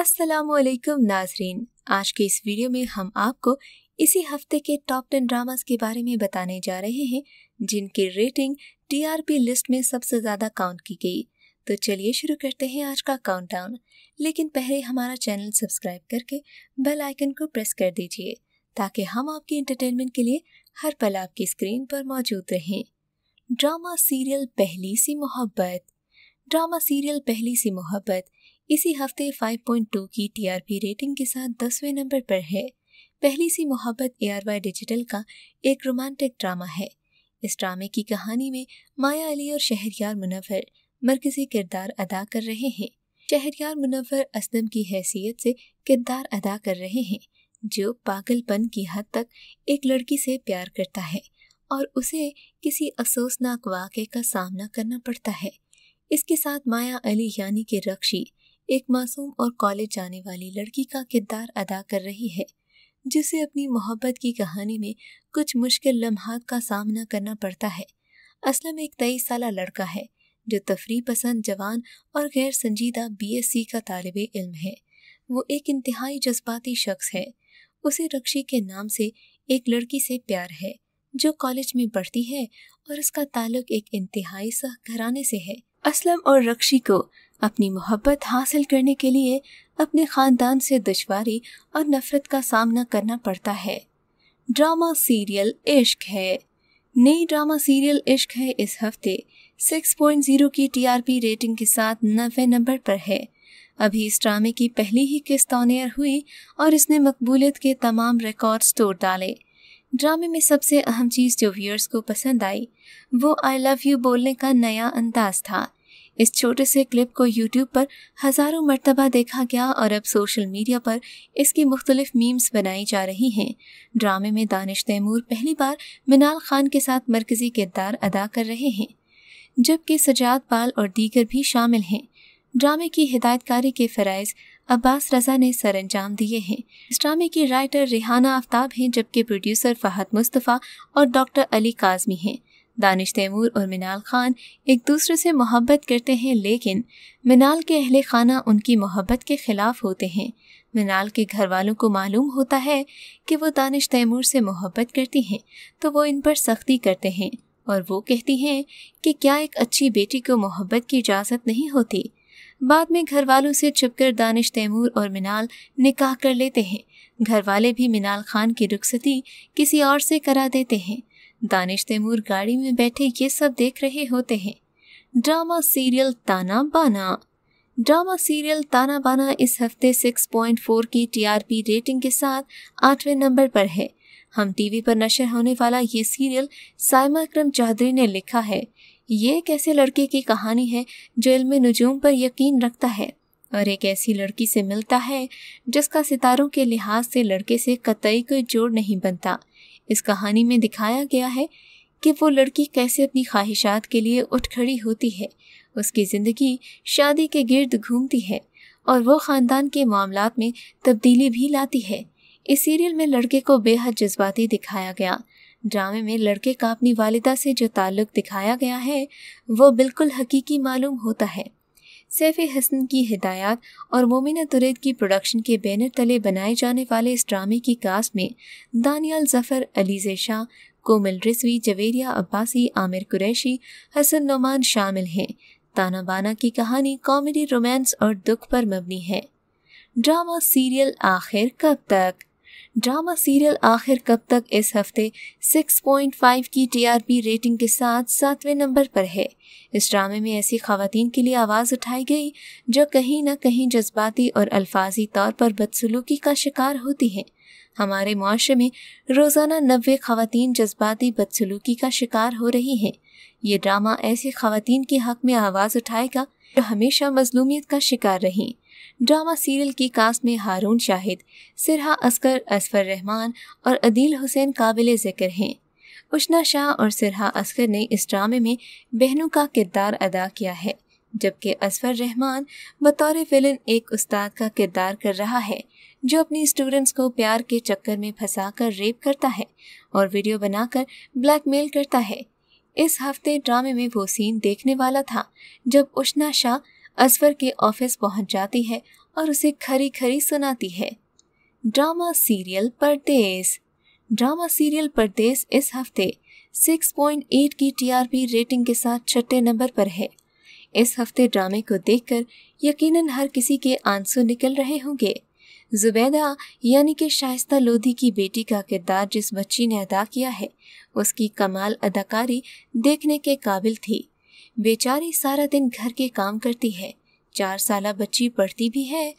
السلام علیکم ناظرین آج کے اس ویڈیو میں ہم آپ کو اسی ہفتے کے ٹاپ ٹین ڈراماز کے بارے میں بتانے جا رہے ہیں جن کی rating T R P list میں سب سے زیادہ کاؤنٹ کی گئی تو چلیے شروع کرتے ہیں آج کا کاؤنٹ ڈاؤن لیکن پہلے ہمارا چینل سبسکرائب کر کے بیل آئکن کو پریس کر دیجیے تاکہ ہم آپ کی انٹرٹینمنٹ کے لیے ہر پل آپ کی اسکرین پر موجود رہیں ڈراما سیریل پہلی سی محبت ڈراما سیریل پہلی سی محبت اسی ہفتے 5.2 کی ٹی آر پی ریٹنگ کے ساتھ دسویں نمبر پر ہے پہلی سی محبت اے آر وائی ڈیجیٹل کا ایک رومانٹک ڈرامہ ہے اس ڈرامے کی کہانی میں مایا علی اور شہریار منور مرکزی کردار ادا کر رہے ہیں شہریار منور اسلم کی حیثیت سے کردار ادا کر رہے ہیں جو پاگل پن کی حد تک ایک لڑکی سے پیار کرتا ہے اور اسے کسی افسوسناک واقعے کا سامنا کرنا پڑتا ہے اس کے ساتھ مایا علی یعنی کے رکشی ایک معصوم اور کالج جانے والی لڑکی کا کردار ادا کر رہی ہے جسے اپنی محبت کی کہانی میں کچھ مشکل لمحات کا سامنا کرنا پڑتا ہے اسلم ایک تئیس سالہ لڑکا ہے جو تفریح پسند جوان اور غیر سنجیدہ بی ایس سی کا طالب علم ہے وہ ایک انتہائی جذباتی شخص ہے اسے رکشی کے نام سے ایک لڑکی سے پیار ہے جو کالج میں پڑھتی ہے اور اس کا تعلق ایک انتہائی سہ گھرانے سے ہے اسلم اور رکشی کو اپنی محبت حاصل کرنے کے لیے اپنے خاندان سے دشواری اور نفرت کا سامنا کرنا پڑتا ہے ڈراما سیریل عشق ہے نئی ڈرامہ سیریل عشق ہے اس ہفتے سکس پوائنٹ زیرو کی ٹی آر پی ریٹنگ کے ساتھ نوے نمبر پر ہے ابھی اس ڈرامے کی پہلی ہی قسط ایئر ہوئی اور اس نے مقبولیت کے تمام ریکارڈز توڑ ڈالے ڈرامے میں سب سے اہم چیز جو ویورس کو پسند آئی وہ آئی لو یو بولنے کا نیا انداز تھا اس چھوٹے سے کلپ کو یوٹیوب پر ہزاروں مرتبہ دیکھا گیا اور اب سوشل میڈیا پر اس کی مختلف میمز بنائی جا رہی ہیں ڈرامے میں دانش تیمور پہلی بار منال خان کے ساتھ مرکزی کردار ادا کر رہے ہیں جبکہ سجاد پال اور دیگر بھی شامل ہیں ڈرامے کی ہدایت کاری کے فرائض عباس رضا نے سر انجام دیے ہیں اس ڈرامے کی رائٹر ریحانہ آفتاب ہیں جبکہ پروڈیوسر فہد مصطفیٰ اور ڈاکٹر علی کاظمی ہیں دانش تیمور اور منال خان ایک دوسرے سے محبت کرتے ہیں لیکن منال کے اہل خانہ ان کی محبت کے خلاف ہوتے ہیں منال کے گھر والوں کو معلوم ہوتا ہے کہ وہ دانش تیمور سے محبت کرتی ہیں تو وہ ان پر سختی کرتے ہیں اور وہ کہتی ہیں کہ کیا ایک اچھی بیٹی کو محبت کی اجازت نہیں ہوتی بعد میں گھر والوں سے چھپ کر دانش تیمور اور منال نکاح کر لیتے ہیں گھر والے بھی منال خان کی رخصتی کسی اور سے کرا دیتے ہیں دانش تیمور گاڑی میں بیٹھے یہ سب دیکھ رہے ہوتے ہیں سیریل سیریل تانا تانا بانا بانا اس ہفتے کی ٹی آر پی ریٹنگ کے ساتھ نمبر پر ہے ہم ٹی وی پر نشر ہونے والا یہ سیریل سائما اکرم چودھری نے لکھا ہے یہ ایک ایسے لڑکے کی کہانی ہے جو علم نجوم پر یقین رکھتا ہے اور ایک ایسی لڑکی سے ملتا ہے جس کا ستاروں کے لحاظ سے لڑکے سے قطعی کوئی جوڑ نہیں بنتا اس کہانی میں دکھایا گیا ہے کہ وہ لڑکی کیسے اپنی خواہشات کے لیے اٹھ کھڑی ہوتی ہے اس کی زندگی شادی کے گرد گھومتی ہے اور وہ خاندان کے معاملات میں تبدیلی بھی لاتی ہے اس سیریل میں لڑکے کو بے حد جذباتی دکھایا گیا ڈرامے میں لڑکے کا اپنی والدہ سے جو تعلق دکھایا گیا ہے وہ بالکل حقیقی معلوم ہوتا ہے سیف حسن کی ہدایات اور مومنہ ترید کی پروڈکشن کے بینر تلے بنائے جانے والے اس ڈرامے کی کاسٹ میں دانیال ظفر علیز شاہ کومل رسوی جویریہ عباسی عامر قریشی حسن نعمان شامل ہیں تانا بانا کی کہانی کامیڈی رومانس اور دکھ پر مبنی ہے ڈرامہ سیریل آخر کب تک ڈرامہ سیریل آخر کب تک اس ہفتے 6.5 کی ٹی آر پی ریٹنگ کے ساتھ ساتویں نمبر پر ہے اس ڈرامے میں ایسی خواتین کے لیے آواز اٹھائی گئی جو کہیں نہ کہیں جذباتی اور الفاظی طور پر بدسلوکی کا شکار ہوتی ہیں ہمارے معاشرے میں روزانہ نوے خواتین جذباتی بدسلوکی کا شکار ہو رہی ہیں یہ ڈرامہ ایسی خواتین کے حق میں آواز اٹھائے گا جو ہمیشہ مظلومیت کا شکار رہیں ڈراما سیریل کی کاسٹ میں ہارون شاہد سرحا اسکر اسفر رحمان اور عدیل حسین قابل ذکر ہیں اشنا شاہ اور سرحا اسکر نے اس ڈرامے میں بہنوں کا کردار ادا کیا ہے جبکہ اسفر رحمان بطور فلن ایک استاد کا کردار کر رہا ہے جو اپنی اسٹوڈنٹس کو پیار کے چکر میں پھنسا کر ریپ کرتا ہے اور ویڈیو بنا کر بلیک میل کرتا ہے اس ہفتے ڈرامے میں وہ سین دیکھنے والا تھا جب اشنا شاہ اسور کے آفس پہنچ جاتی ہے اور اسے کھری کھری سناتی ہے drama serial Pardes drama serial Pardes اس ہفتے 6.8 کی ٹی آر پی ریٹنگ کے ساتھ چھٹے نمبر پر ہے اس ہفتے ڈرامے کو دیکھ کر یقیناً ہر کسی کے آنسو نکل رہے ہوں گے زبیدہ یعنی کہ شائستہ لودھی کی بیٹی کا کردار جس بچی نے ادا کیا ہے اس کی کمال اداکاری دیکھنے کے قابل تھی بیچاری سارا دن گھر کے کام کرتی ہے چار سالہ بچی پڑھتی بھی ہے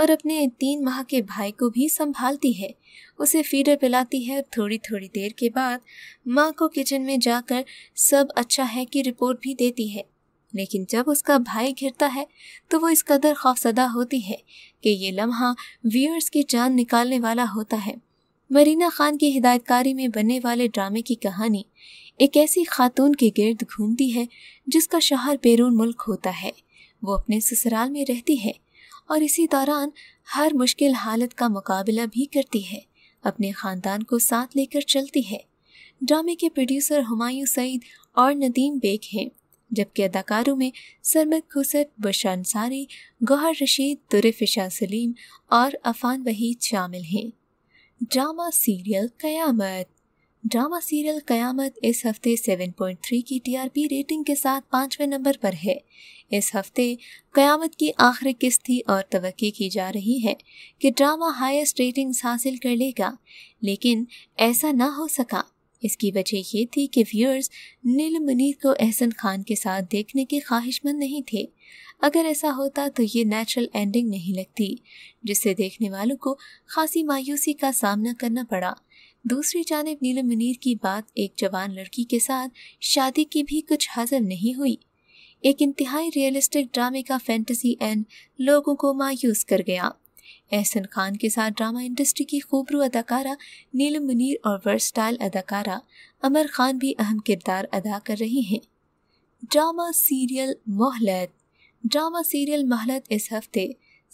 اور اپنے تین ماہ کے بھائی کو بھی سنبھالتی ہے اسے فیڈر پلاتی ہے اور تھوڑی تھوڑی دیر کے بعد ماں کو کچن میں جا کر سب اچھا ہے کی رپورٹ بھی دیتی ہے لیکن جب اس کا بھائی گھرتا ہے تو وہ اس قدر خوف ہوتی ہے کہ یہ لمحہ ویورز کی جان نکالنے والا ہوتا ہے مرینہ خان کی ہدایت کاری میں بننے والے ڈرامے کی کہانی ایک ایسی خاتون کے گرد گھومتی ہے جس کا شوہر بیرون ملک ہوتا ہے وہ اپنے سسرال میں رہتی ہے اور اسی دوران ہر مشکل حالت کا مقابلہ بھی کرتی ہے اپنے خاندان کو ساتھ لے کر چلتی ہے ڈرامے کے پروڈیوسر ہمایوں سعید اور ندیم بیک ہیں جبکہ اداکاروں میں سرمت خسر بشان ساری گوہر رشید ترف شاہ سلیم اور عفان وحید شامل ہیں drama serial Qayamat drama serial Qayamat اس ہفتے 7.3 کی ٹی آر پی ریٹنگ کے ساتھ پانچویں نمبر پر ہے اس ہفتے قیامت کی آخری تھی اور توقع کی جا رہی ہے کہ ڈرامہ ہائیسٹ ریٹنگز حاصل کر لے گا لیکن ایسا نہ ہو سکا اس کی وجہ یہ تھی کہ ویورز نیل منیر کو احسن خان کے ساتھ دیکھنے کے خواہش مند نہیں تھے اگر ایسا ہوتا تو یہ نیچرل اینڈنگ نہیں لگتی جس سے دیکھنے والوں کو خاصی مایوسی کا سامنا کرنا پڑا دوسری جانب نیلم منیر کی بات ایک جوان لڑکی کے ساتھ شادی کی بھی کچھ حضم نہیں ہوئی ایک انتہائی ڈرامے کا فینٹسی اینڈ لوگوں کو مایوس کر گیا احسن خان کے ساتھ انڈسٹری کی خوبرو اداکارہ منیر اور ورسٹائل اداکارہ امر خان بھی اہم کردار ادا کر رہی ہیں drama serial Mohlat drama serial Mohlat اس ہفتے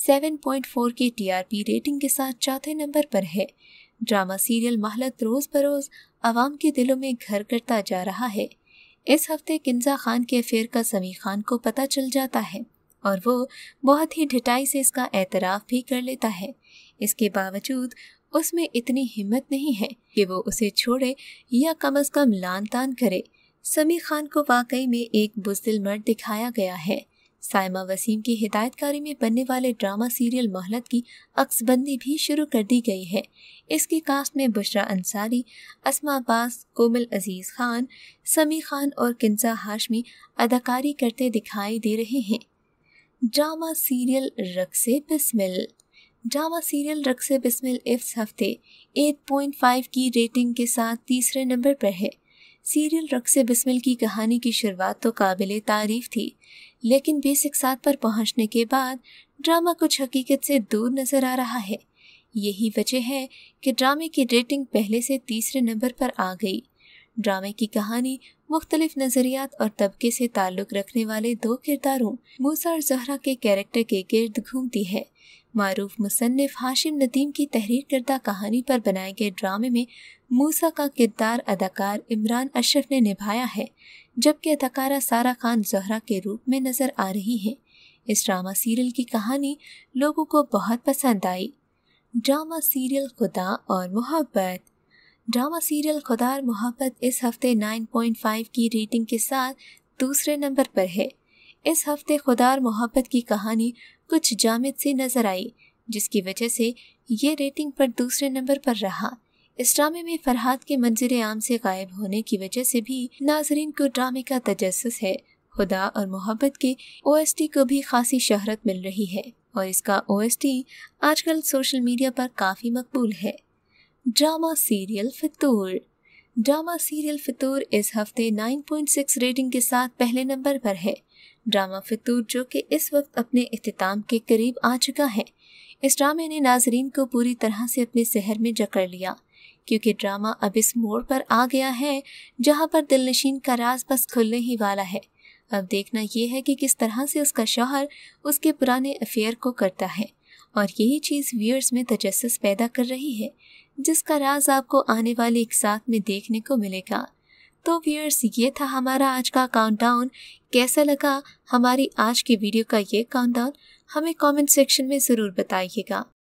seven point four R P rating کے ساتھ چوتھے نمبر پر ہے ڈراما سیریل محلت روز بروز عوام کے دلوں میں گھر کرتا جا رہا ہے اس ہفتے کنزا خان کے افیئر کا سمیع خان کو پتا چل جاتا ہے اور وہ بہت ہی ڈھٹائی سے اس کا اعتراف بھی کر لیتا ہے اس کے باوجود اس میں اتنی ہمت نہیں ہے کہ وہ اسے چھوڑے یا کم از کم لان تان کرے سمیع خان کو واقعی میں ایک بزدل مرد دکھایا گیا ہے سائمہ وسیم کی ہدایت کاری میں بننے والے ڈرامہ سیریل مہلت کی عکس بندی بھی شروع کر دی گئی ہے اس کی کاسٹ میں بشرا انصاری اسما عباس کومل عزیز خان سمی خان اور کنزا ہاشمی اداکاری کرتے دکھائی دے رہے ہیں ڈرامہ سیریل رقص بسمل ڈرامہ سیریل رقص بسمل اس ہفتے ایٹ پوائنٹ فائیو کی ریٹنگ کے ساتھ تیسرے نمبر پر ہے سیریل رقص بسمل کی کہانی کی شروعات تو قابل تعریف تھی لیکن پر پہنچنے کے بعد کچھ حقیقت سے دور نظر آ رہا ہے یہی وجہ ہے کہ ڈرامے کی ریٹنگ پہلے سے تیسرے نمبر پر آ گئی ڈرامے کی کہانی مختلف نظریات اور طبقے سے تعلق رکھنے والے دو کرداروں موسا اور زہرا کے کیریکٹر کے گرد گھومتی ہے معروف مصنف ہاشم ندیم کی تحریر کردہ کہانی پر بنائے گئے ڈرامے میں کا کردار اداکار اشرف نے نبھایا ہے جبکہ اداکارہ سارا خان زہرا کے روپ میں نظر آ رہی ہے اس ڈرامہ سیریل کی کہانی لوگوں کو بہت پسند آئی ڈرامہ سیریل خدا اور محبت ڈرامہ سیریل خدا اور محبت اس ہفتے 9.5 کی ریٹنگ کے ساتھ دوسرے نمبر پر ہے اس ہفتے خدا اور محبت کی کہانی کچھ جامد سے نظر آئی جس کی وجہ سے یہ ریٹنگ پر دوسرے نمبر پر رہا اس ڈرامے میں فرحات کے منظر عام سے غائب ہونے کی وجہ سے بھی ناظرین کو ڈرامے کا تجسس ہے خدا اور محبت کے او ایس ٹی کو بھی خاصی شہرت مل رہی ہے اور اس کا او ایس ٹی آج کل سوشل میڈیا پر کافی مقبول ہے drama serial Fitoor drama serial Fitoor اس ہفتے 9.6 ریٹنگ کے ساتھ پہلے نمبر پر ہے ڈراما فطور جو کہ اس وقت اپنے اختتام کے قریب آ چکا ہے اس ڈرامے نے ناظرین کو پوری طرح سے اپنے سحر میں جکڑ لیا کیونکہ ڈرامہ اب اس موڑ پر آ گیا ہے جہاں پر دل نشین کا راز بس کھلنے ہی والا ہے اب دیکھنا یہ ہے کہ کس طرح سے اس کا شوہر اس کے پرانے افیئر کو کرتا ہے اور یہی چیز ویئرز میں تجسس پیدا کر رہی ہے جس کا راز آپ کو آنے والی ایک ساتھ میں دیکھنے کو ملے گا تو ویئرس یہ تھا ہمارا آج کا کاؤنٹ ڈاؤن کیسا لگا ہماری آج کی ویڈیو کا یہ کاؤنٹ ڈاؤن ہمیں کامنٹ سیکشن میں ضرور بتائیے گا